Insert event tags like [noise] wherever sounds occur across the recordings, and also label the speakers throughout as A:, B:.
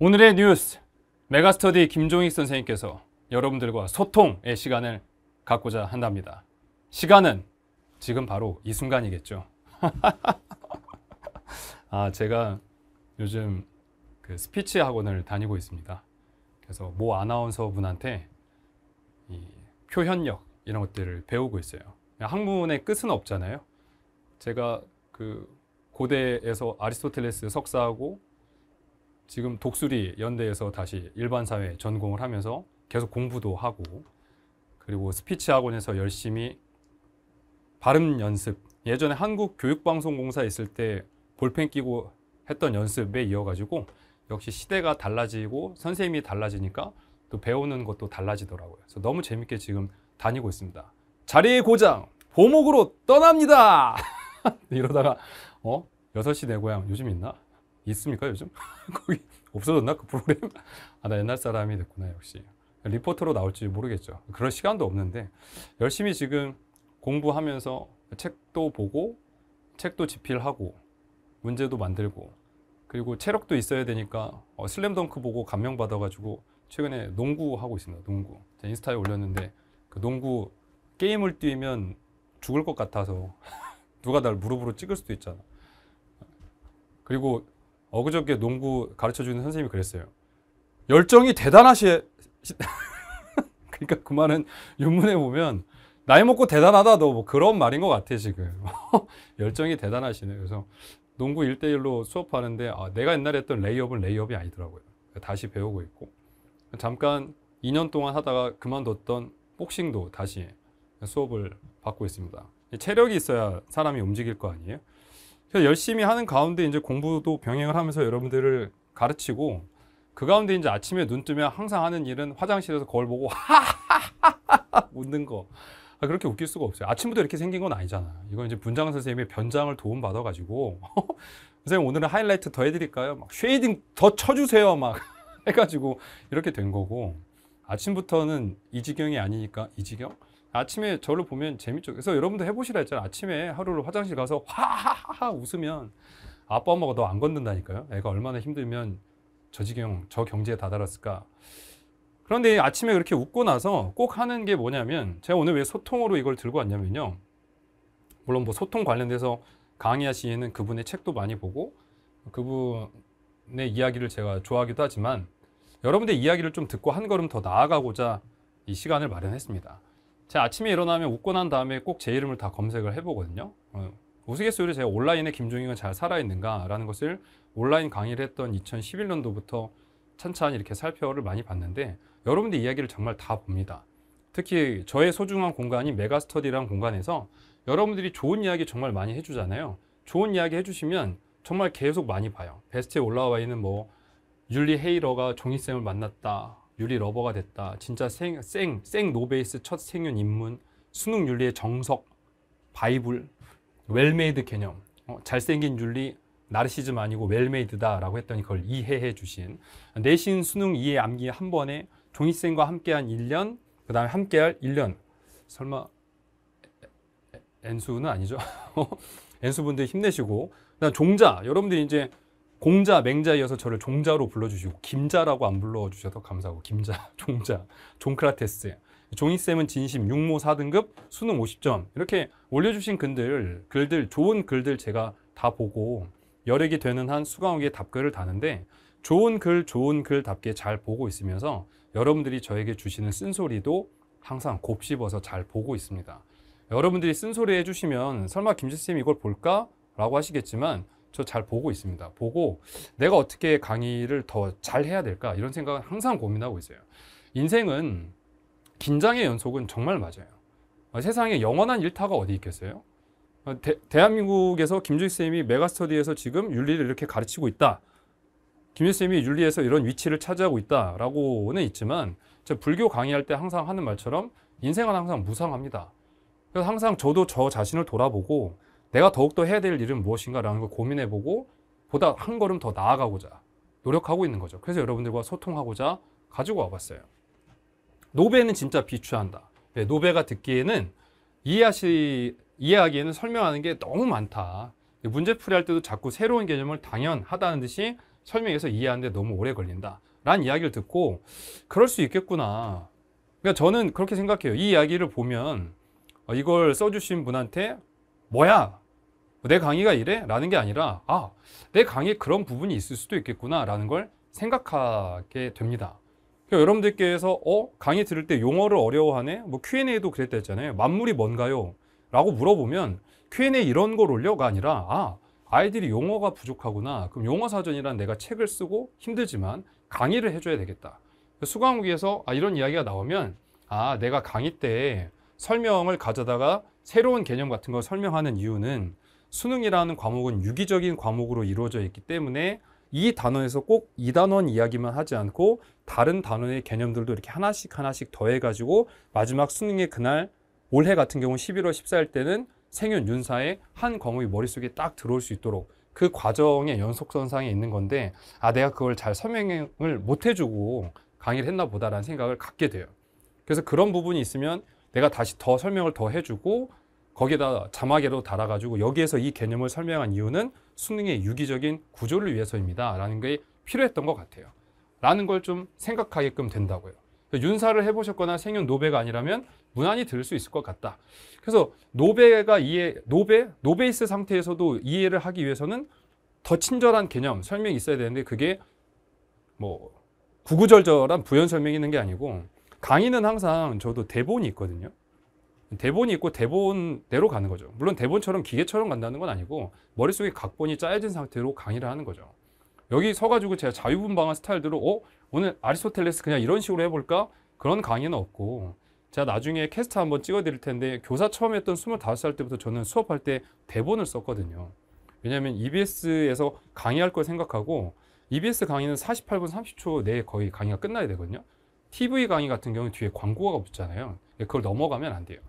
A: 오늘의 뉴스 메가스터디 김종익 선생님께서 여러분들과 소통의 시간을 갖고자 한답니다. 시간은 지금 바로 이 순간이겠죠. [laughs] 아, 제가 요즘 그 스피치 학원을 다니고 있습니다. 그래서 모 아나운서 분한테 표현력 이런 것들을 배우고 있어요. 학문의 끝은 없잖아요. 제가 그 고대에서 아리스토텔레스 석사하고 지금 독수리 연대에서 다시 일반 사회 전공을 하면서 계속 공부도 하고 그리고 스피치 학원에서 열심히 발음 연습 예전에 한국 교육방송공사 있을 때 볼펜 끼고 했던 연습에 이어가지고 역시 시대가 달라지고 선생님이 달라지니까 또 배우는 것도 달라지더라고요. 그래서 너무 재밌게 지금 다니고 있습니다. 자리의 고장 보목으로 떠납니다. [laughs] 이러다가 어여 시내 고향 요즘 있나? 있습니까 요즘? [laughs] 거기 없어졌나 그 프로그램? [laughs] 아 나 옛날 사람이 됐구나 역시 리포터로 나올지 모르겠죠 그럴 시간도 없는데 열심히 지금 공부하면서 책도 보고 책도 집필하고 문제도 만들고 그리고 체력도 있어야 되니까 어, 슬램덩크 보고 감명받아 가지고 최근에 농구하고 있습니다 농구 인스타에 올렸는데 그 농구 게임을 뛰면 죽을 것 같아서 [laughs] 누가 날 무릎으로 찍을 수도 있잖아 그리고 어그저께 농구 가르쳐주는 선생님이 그랬어요. 열정이 대단하시, 에 [laughs] 그러니까 그만은 윤문에 보면 나이 먹고 대단하다 도뭐 그런 말인 것 같아 지금 [laughs] 열정이 대단하시네 그래서 농구 1대1로 수업하는데 아, 내가 옛날에 했던 레이업은 레이업이 아니더라고요 다시 배우고 있고 잠깐 2년 동안 하다가 그만뒀던 복싱도 다시 수업을 받고 있습니다 체력이 있어야 사람이 움직일 거 아니에요 그래서 열심히 하는 가운데 이제 공부도 병행을 하면서 여러분들을 가르치고 그 가운데 이제 아침에 눈 뜨면 항상 하는 일은 화장실에서 거울 보고 [laughs] 하하하하 웃는 거. 아, 그렇게 웃길 수가 없어요. 아침부터 이렇게 생긴 건 아니잖아요. 이건 이제 분장 선생님의 변장을 도움받아가지고 [laughs] 선생님 오늘은 하이라이트 더 해드릴까요? 막 쉐이딩 더 쳐주세요 막 [laughs] 해가지고 이렇게 된 거고 아침부터는 이 지경이 아니니까 이 지경? 아침에 저를 보면 재밌죠. 그래서 여러분도 해보시라 했잖아요. 아침에 하루를 화장실 가서 하하하 웃으면 아빠 엄마가 너 안 건든다니까요. 애가 얼마나 힘들면 저 지경, 저경제에 다다랐을까. 그런데 아침에 그렇게 웃고 나서 꼭 하는 게 뭐냐면 제가 오늘 왜 소통으로 이걸 들고 왔냐면요. 물론 뭐 소통 관련돼서 강의하시는 그분의 책도 많이 보고 그분의 이야기를 제가 좋아하기도 하지만 여러분의 이야기를 좀 듣고 한 걸음 더 나아가고자 이 시간을 마련했습니다. 제가 아침에 일어나면 웃고 난 다음에 꼭 제 이름을 다 검색을 해보거든요. 어, 우스갯소리로 제가 온라인에 김종인은 잘 살아있는가라는 것을 온라인 강의를 했던 2011년도부터 찬찬히 이렇게 살펴를 많이 봤는데 여러분들 이야기를 정말 다 봅니다. 특히 저의 소중한 공간인 메가스터디라는 공간에서 여러분들이 좋은 이야기 정말 많이 해주잖아요. 좋은 이야기 해주시면 정말 계속 많이 봐요. 베스트에 올라와 있는 뭐 율리 헤이러가 종이쌤을 만났다. 윤리 러버가 됐다. 진짜 생, 생, 생 노베이스 첫 생윤 입문, 수능 윤리의 정석, 바이블, 웰메이드 개념, 어, 잘생긴 윤리, 나르시즘 아니고 웰메이드다라고 했더니 그걸 이해해 주신 내신 수능 이해 암기 한 번에 종이쌤과 함께한 1년, 그 다음에 함께할 1년. 설마 엔수는 아니죠. [laughs] 어? 엔수분들 힘내시고, 그다음 종자 여러분들이 이제 공자, 맹자 이어서 저를 종자로 불러주시고 김자라고 안 불러주셔서 감사하고 김자, [laughs] 종자, 종크라테스, 종이쌤은 진심, 6모 4등급, 수능 50점 이렇게 올려주신 글들, 글들 좋은 글들 제가 다 보고 여력이 되는 한 수강후기에 답글을 다는데 좋은 글, 좋은 글답게 잘 보고 있으면서 여러분들이 저에게 주시는 쓴소리도 항상 곱씹어서 잘 보고 있습니다. 여러분들이 쓴소리 해주시면 설마 김지쌤이 이걸 볼까? 라고 하시겠지만 저잘 보고 있습니다. 보고 내가 어떻게 강의를 더 잘 해야 될까 이런 생각은 항상 고민하고 있어요. 인생은 긴장의 연속은 정말 맞아요. 어, 세상에 영원한 일타가 어디 있겠어요? 어, 대, 한민국에서 김주희 쌤이 메가스터디에서 지금 윤리를 이렇게 가르치고 있다. 김주희 쌤이 윤리에서 이런 위치를 차지하고 있다라고는 있지만 제 불교 강의할 때 항상 하는 말처럼 인생은 항상 무상합니다. 그래서 항상 저도 저 자신을 돌아보고 내가 더욱더 해야 될 일은 무엇인가라는 걸 고민해보고 보다 한 걸음 더 나아가고자 노력하고 있는 거죠. 그래서 여러분들과 소통하고자 가지고 와봤어요. 노베는 진짜 비추한다. 네, 노베가 듣기에는 이해하시, 이해하기에는 설명하는 게 너무 많다. 문제풀이 할 때도 자꾸 새로운 개념을 당연하다는 듯이 설명해서 이해하는데 너무 오래 걸린다. 라는 이야기를 듣고 그럴 수 있겠구나. 그러니까 저는 그렇게 생각해요. 이 이야기를 보면 어, 이걸 써주신 분한테 뭐야? 내 강의가 이래? 라는 게 아니라 아, 내 강의에 그런 부분이 있을 수도 있겠구나 라는 걸 생각하게 됩니다. 여러분들께서 어? 강의 들을 때 용어를 어려워하네? 뭐 Q&A도 그랬다 했잖아요. 만물이 뭔가요? 라고 물어보면 Q&A 이런 걸 올려가 아니라 아, 아이들이 용어가 부족하구나. 그럼 용어 사전이란 내가 책을 쓰고 힘들지만 강의를 해줘야 되겠다. 수강국에서 아, 이런 이야기가 나오면 아, 내가 강의 때 설명을 가져다가 새로운 개념 같은 걸 설명하는 이유는 수능이라는 과목은 유기적인 과목으로 이루어져 있기 때문에 이 단원에서 꼭 이 단원 이야기만 하지 않고 다른 단원의 개념들도 이렇게 하나씩 하나씩 더해가지고 마지막 수능의 그날 올해 같은 경우 는 11월 14일 때는 생윤 윤사의 한 과목이 머릿속에 딱 들어올 수 있도록 그 과정의 연속선상에 있는 건데 아 내가 그걸 잘 설명을 못 해주고 강의를 했나 보다라는 생각을 갖게 돼요. 그래서 그런 부분이 있으면 내가 다시 더 설명을 더 해주고 거기에다 자막에도 달아가지고 여기에서 이 개념을 설명한 이유는 수능의 유기적인 구조를 위해서입니다. 라는 게 필요했던 것 같아요. 라는 걸 좀 생각하게끔 된다고요. 윤사를 해보셨거나 생윤 노베가 아니라면 무난히 들을 수 있을 것 같다. 그래서 노베가 이해, 노베? 노베이스 상태에서도 이해를 하기 위해서는 더 친절한 개념, 설명이 있어야 되는데 그게 뭐 구구절절한 부연 설명이 있는 게 아니고 강의는 항상 저도 대본이 있거든요. 대본이 있고 대본대로 가는 거죠. 물론 대본처럼 기계처럼 간다는 건 아니고 머릿속에 각본이 짜여진 상태로 강의를 하는 거죠. 여기 서가지고 제가 자유분방한 스타일대로 어? 오늘 아리스토텔레스 그냥 이런 식으로 해볼까? 그런 강의는 없고 제가 나중에 캐스트 한번 찍어드릴 텐데 교사 처음 했던 25살 때부터 저는 수업할 때 대본을 썼거든요. 왜냐하면 EBS에서 강의할 걸 생각하고 EBS 강의는 48분 30초 내에 거의 강의가 끝나야 되거든요. TV 강의 같은 경우는 뒤에 광고가 붙잖아요. 그걸 넘어가면 안 돼요.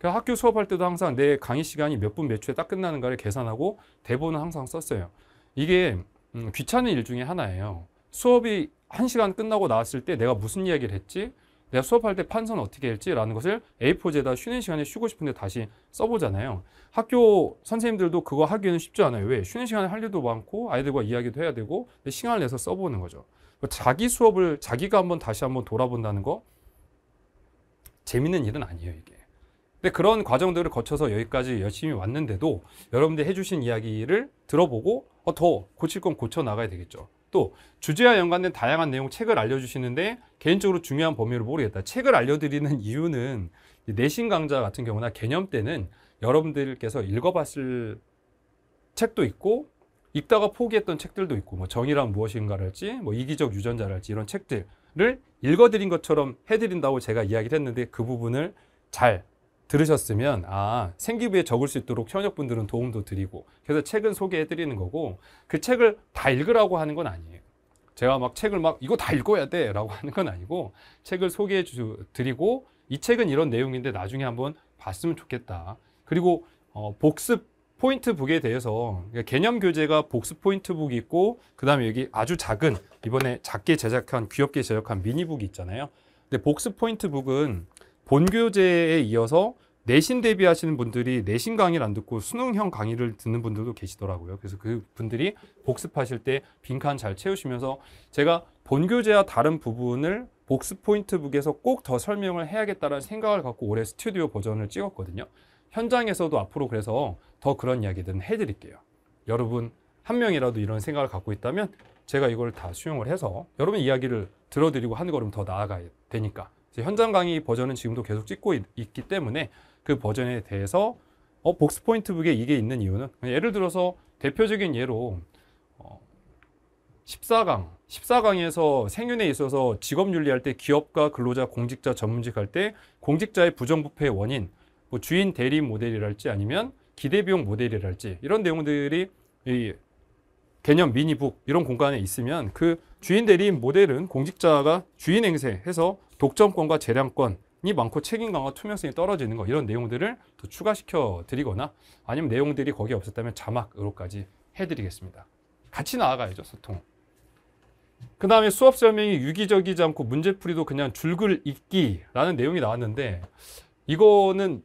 A: 그 학교 수업할 때도 항상 내 강의 시간이 몇 분 몇 초에 딱 끝나는가를 계산하고 대본은 항상 썼어요. 이게 음, 귀찮은 일 중에 하나예요. 수업이 한시간 끝나고 나왔을 때 내가 무슨 이야기를 했지? 내가 수업할 때 판선 어떻게 할지라는 것을 A4지에다 쉬는 시간에 쉬고 싶은데 다시 써보잖아요. 학교 선생님들도 그거 하기는 쉽지 않아요. 왜? 쉬는 시간에 할 일도 많고 아이들과 이야기도 해야 되고 시간을 내서 써보는 거죠. 뭐 자기 수업을 자기가 한번 다시 한번 돌아본다는 거 재밌는 일은 아니에요, 이게. 근데 그런 과정들을 거쳐서 여기까지 열심히 왔는데도 여러분들이 해주신 이야기를 들어보고 어, 더 고칠 건 고쳐 나가야 되겠죠. 또 주제와 연관된 다양한 내용 책을 알려주시는데 개인적으로 중요한 범위를 모르겠다. 책을 알려드리는 [laughs] 이유는 내신 강좌 같은 경우나 개념 때는 여러분들께서 읽어봤을 책도 있고 읽다가 포기했던 책들도 있고 뭐 정의란 무엇인가랄지 뭐 이기적 유전자랄지 이런 책들을 읽어드린 것처럼 해드린다고 제가 이야기를 했는데 그 부분을 잘 들으셨으면 아 생기부에 적을 수 있도록 현역분들은 도움도 드리고 그래서 책은 소개해 드리는 거고 그 책을 다 읽으라고 하는 건 아니에요. 제가 막 책을 막 이거 다 읽어야 돼 라고 하는 건 아니고 책을 소개해 주, 드리고 이 책은 이런 내용인데 나중에 한번 봤으면 좋겠다. 그리고 어, 복습 포인트북에 대해서 그러니까 개념 교재가 복습 포인트북이 있고 그 다음에 여기 아주 작은 이번에 작게 제작한 귀엽게 제작한 미니북이 있잖아요. 근데 복습 포인트북은 본교재에 이어서 내신 대비하시는 분들이 내신 강의를 안 듣고 수능형 강의를 듣는 분들도 계시더라고요. 그래서 그 분들이 복습하실 때 빈칸 잘 채우시면서 제가 본교재와 다른 부분을 복습 포인트북에서 꼭 더 설명을 해야겠다는 생각을 갖고 올해 스튜디오 버전을 찍었거든요. 현장에서도 앞으로 그래서 더 그런 이야기들은 해드릴게요. 여러분 한 명이라도 이런 생각을 갖고 있다면 제가 이걸 다 수용을 해서 여러분 이야기를 들어드리고 하는 걸음 더 나아가야 되니까 현장 강의 버전은 지금도 계속 찍고 있, 기 때문에 그 버전에 대해서 어, 복스 포인트 북에 이게 있는 이유는 예를 들어서 대표적인 예로 어, 14강 14강에서 생윤에 있어서 직업 윤리할 때 기업과 근로자 공직자 전문직 할때 공직자의 부정부패의 원인 뭐 주인 대리 모델이랄지 아니면 기대비용 모델이랄지 이런 내용들이 이 개념 미니북 이런 공간에 있으면 그 주인 대리인 모델은 공직자가 주인 행세해서 독점권과 재량권이 많고 책임 강화 투명성이 떨어지는 거 이런 내용들을 더 추가시켜 드리거나 아니면 내용들이 거기에 없었다면 자막으로까지 해드리겠습니다. 같이 나아가야죠 소통. 그 다음에 수업 설명이 유기적이지 않고 문제풀이도 그냥 줄글 읽기라는 내용이 나왔는데 이거는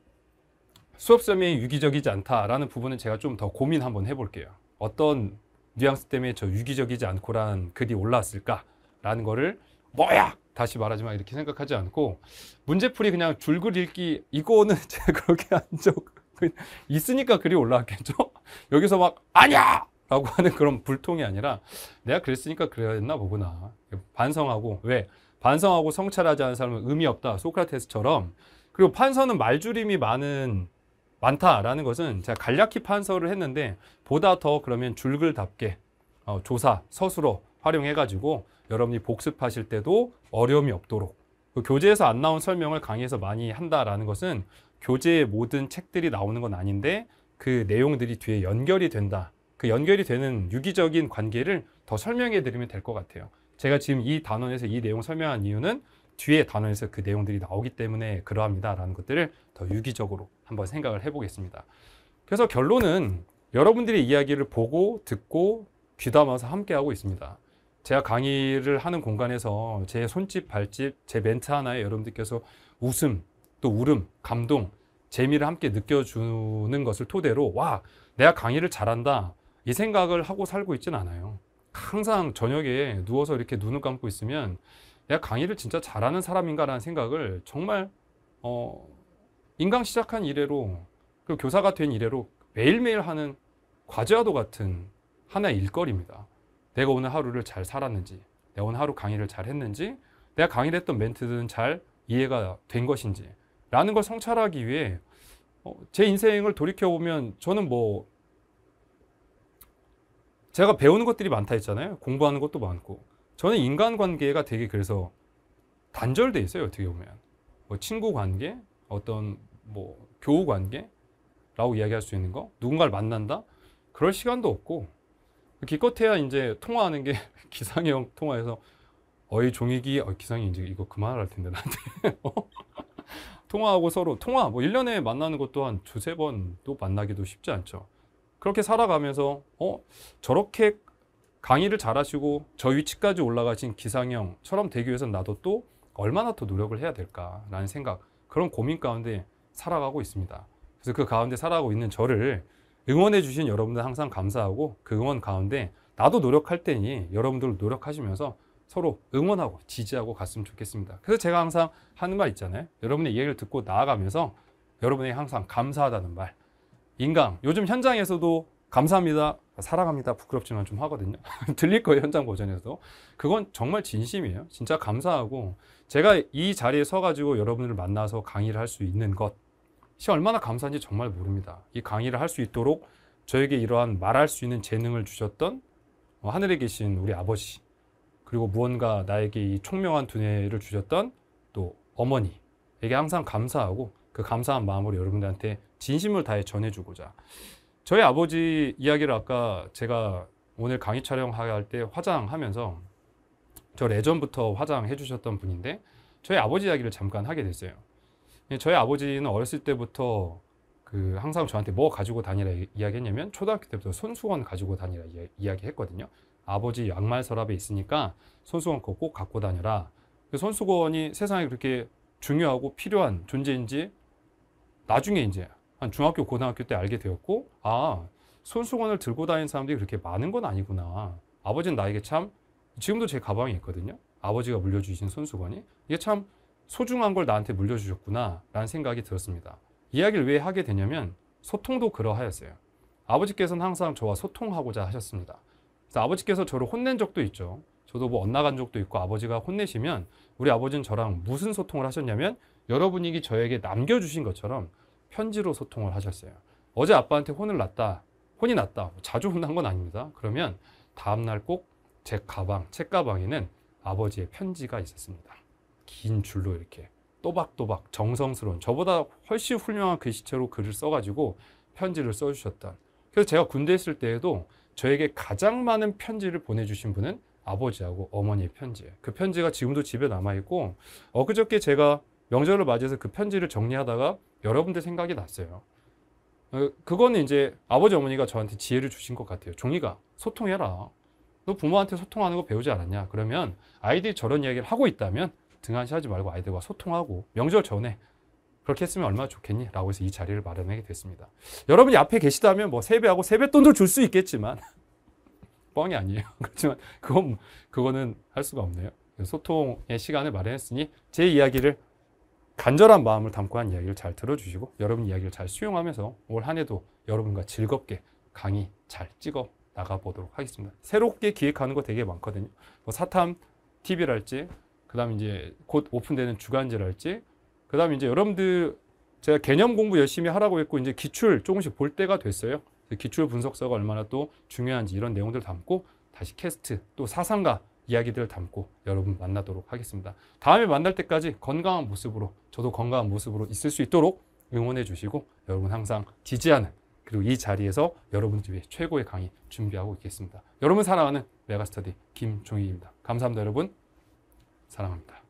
A: 수업 설명이 유기적이지 않다라는 부분은 제가 좀 더 고민 한번 해볼게요. 어떤 뉘앙스 때문에 저 유기적이지 않고란 글이 올라왔을까라는 거를 뭐야 다시 말하지만 이렇게 생각하지 않고 문제풀이 그냥 줄글 읽기 이거는 [laughs] 제가 그렇게 한적 있으니까 글이 올라왔겠죠 [laughs] 여기서 막 아니야 라고 하는 그런 불통이 아니라 내가 그랬으니까 그랬나 래야 보구나 반성하고 왜 반성하고 성찰하지 않은 사람은 의미 없다 소크라테스처럼 그리고 판서는 말줄임이 많은 많다라는 것은 제가 간략히 판서를 했는데 보다 더 그러면 줄글답게 어, 조사, 서술어, 활용해가지고 여러분이 복습하실 때도 어려움이 없도록 그 교재에서 안 나온 설명을 강의에서 많이 한다라는 것은 교재의 모든 책들이 나오는 건 아닌데 그 내용들이 뒤에 연결이 된다. 그 연결이 되는 유기적인 관계를 더 설명해 드리면 될 것 같아요. 제가 지금 이 단원에서 이 내용 설명한 이유는 뒤에 단원에서 그 내용들이 나오기 때문에 그러합니다라는 것들을 더 유기적으로 한번 생각을 해보겠습니다. 그래서 결론은 여러분들의 이야기를 보고 듣고 귀담아서 함께하고 있습니다. 제가 강의를 하는 공간에서 제 손짓, 발짓, 제 멘트 하나에 여러분들께서 웃음, 또 울음, 감동, 재미를 함께 느껴주는 것을 토대로 와, 내가 강의를 잘한다. 이 생각을 하고 살고 있진 않아요. 항상 저녁에 누워서 이렇게 눈을 감고 있으면 내가 강의를 진짜 잘하는 사람인가라는 생각을 정말 어, 인강 시작한 이래로 그리고 교사가 된 이래로 매일매일 하는 과제와도 같은 하나의 일거리입니다. 내가 오늘 하루를 잘 살았는지, 내가 오늘 하루 강의를 잘 했는지, 내가 강의를 했던 멘트들은 잘 이해가 된 것인지, 라는 걸 성찰하기 위해 어, 제 인생을 돌이켜보면 저는 뭐 제가 배우는 것들이 많다 했잖아요. 공부하는 것도 많고. 저는 인간관계가 되게 그래서 단절돼 있어요. 어떻게 보면. 뭐 친구 관계, 어떤 뭐 교우 관계라고 이야기할 수 있는 거, 누군가를 만난다? 그럴 시간도 없고 기껏해야 이제 통화하는 게 [laughs] 기상형 통화에서 어이 종이기 어, 기상이 이제 이거 그만할 텐데 나한테 [laughs] 어? 통화하고 서로 통화 뭐 1년에 만나는 것도 한 두세 번 또 만나기도 쉽지 않죠. 그렇게 살아가면서 어 저렇게 강의를 잘하시고 저 위치까지 올라가신 기상형처럼 되기 위해서 나도 또 얼마나 더 노력을 해야 될까라는 생각 그런 고민 가운데 살아가고 있습니다. 그래서 그 가운데 살아가고 있는 저를 응원해 주신 여러분들 항상 감사하고 그 응원 가운데 나도 노력할 테니 여러분들 노력하시면서 서로 응원하고 지지하고 갔으면 좋겠습니다. 그래서 제가 항상 하는 말 있잖아요. 여러분의 얘기를 듣고 나아가면서 여러분이 항상 감사하다는 말. 인강. 요즘 현장에서도 감사합니다. 사랑합니다. 부끄럽지만 좀 하거든요. [laughs] 들릴 거예요. 현장 버전에서도. 그건 정말 진심이에요. 진짜 감사하고 제가 이 자리에 서가지고 여러분을 만나서 강의를 할 수 있는 것. 시 얼마나 감사한지 정말 모릅니다. 이 강의를 할 수 있도록 저에게 이러한 말할 수 있는 재능을 주셨던 어, 하늘에 계신 우리 아버지 그리고 무언가 나에게 이 총명한 두뇌를 주셨던 또 어머니에게 항상 감사하고 그 감사한 마음으로 여러분들한테 진심을 다해 전해주고자 저희 아버지 이야기를 아까 제가 오늘 강의 촬영할 때 화장하면서 저 예전부터 화장해 주셨던 분인데 저희 아버지 이야기를 잠깐 하게 됐어요. 예, 저희 아버지는 어렸을 때부터 그 항상 저한테 뭐 가지고 다니라 이야기했냐면 초등학교 때부터 손수건 가지고 다니라 이야기했거든요. 아버지 양말 서랍에 있으니까 손수건 꼭 갖고 다녀라. 그 손수건이 세상에 그렇게 중요하고 필요한 존재인지 나중에 이제 한 중학교 고등학교 때 알게 되었고 아 손수건을 들고 다니는 사람들이 그렇게 많은 건 아니구나. 아버지는 나에게 참 지금도 제 가방에 있거든요. 아버지가 물려주신 손수건이 이게 참 소중한 걸 나한테 물려주셨구나 라는 생각이 들었습니다. 이야기를 왜 하게 되냐면 소통도 그러하였어요. 아버지께서는 항상 저와 소통하고자 하셨습니다. 그래서 아버지께서 저를 혼낸 적도 있죠. 저도 뭐 엇나간 적도 있고 아버지가 혼내시면 우리 아버지는 저랑 무슨 소통을 하셨냐면 여러분이 저에게 남겨주신 것처럼 편지로 소통을 하셨어요. 어제 아빠한테 혼을 났다. 혼이 났다. 뭐 자주 혼난 건 아닙니다. 그러면 다음날 꼭 제 가방, 책가방에는 아버지의 편지가 있었습니다. 긴 줄로 이렇게 또박또박 정성스러운 저보다 훨씬 훌륭한 글씨체로 글을 써가지고 편지를 써주셨다. 그래서 제가 군대 에 있을 때에도 저에게 가장 많은 편지를 보내주신 분은 아버지하고 어머니의 편지예요. 그 편지가 지금도 집에 남아있고 엊그저께 제가 명절을 맞이해서 그 편지를 정리하다가 여러분들 생각이 났어요. 어, 그거는 이제 아버지 어머니가 저한테 지혜를 주신 것 같아요. 종이가 소통해라. 너 부모한테 소통하는 거 배우지 않았냐? 그러면 아이들이 저런 이야기를 하고 있다면 등한시하지 말고 아이들과 소통하고 명절 전에 그렇게 했으면 얼마나 좋겠니? 라고 해서 이 자리를 마련하게 됐습니다. 여러분이 앞에 계시다면 뭐 세배하고 세뱃돈도 줄 수 있겠지만 [laughs] 뻥이 아니에요. [laughs] 그렇지만 그건 그거는 할 수가 없네요. 소통의 시간을 마련했으니 제 이야기를 간절한 마음을 담고 한 이야기를 잘 들어주시고 여러분 이야기를 잘 수용하면서 올한 해도 여러분과 즐겁게 강의 잘 찍어 나가보도록 하겠습니다. 새롭게 기획하는 거 되게 많거든요. 뭐 사탐 TV랄지 그다음 에 이제 곧 오픈되는 주간지랄지 그다음 에 이제 여러분들 제가 개념 공부 열심히 하라고 했고 이제 기출 조금씩 볼 때가 됐어요. 기출 분석서가 얼마나 또 중요한지 이런 내용들 담고 다시 캐스트 또 사상가 이야기들을 담고 여러분 만나도록 하겠습니다. 다음에 만날 때까지 건강한 모습으로 저도 건강한 모습으로 있을 수 있도록 응원해 주시고 여러분 항상 지지하는 그리고 이 자리에서 여러분들 위해 최고의 강의 준비하고 있겠습니다. 여러분 사랑하는 메가스터디 김종희입니다. 감사합니다 여러분. 사랑합니다.